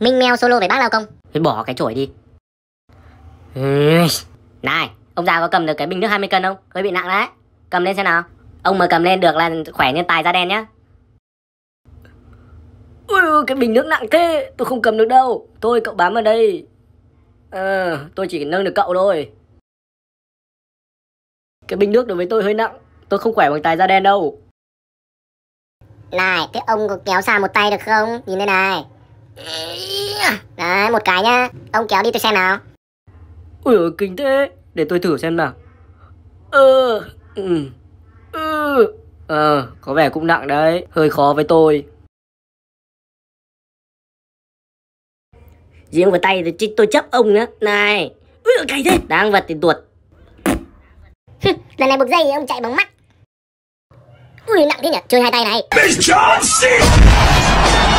Minh Mèo solo với bác lao công Thôi bỏ cái chổi đi Này Ông già có cầm được cái bình nước 20 cân không Hơi bị nặng đấy Cầm lên xem nào Ông mà cầm lên được là khỏe nhân tài da đen nhá Ui, cái bình nước nặng thế Tôi không cầm được đâu Tôi cậu bám vào đây Ờ, à, tôi chỉ nâng được cậu thôi Cái bình nước đối với tôi hơi nặng Tôi không khỏe bằng tài da đen đâu Này, cái ông có kéo xa một tay được không? Nhìn đây này Đấy, một cái nhá. Ông kéo đi tôi xem nào. Ui ôi, kinh thế. Để tôi thử xem nào. Ờ, ừ, ừ. Ờ, có vẻ cũng nặng đấy. Hơi khó với tôi. Riêng vào tay thì tôi chấp ông nữa. Này. Ui ôi, cay thế. đang vật thì tuột. Lần này buộc dây thì ông chạy bằng mắt. Ui, nặng thế nhỉ? Chơi hai tay này.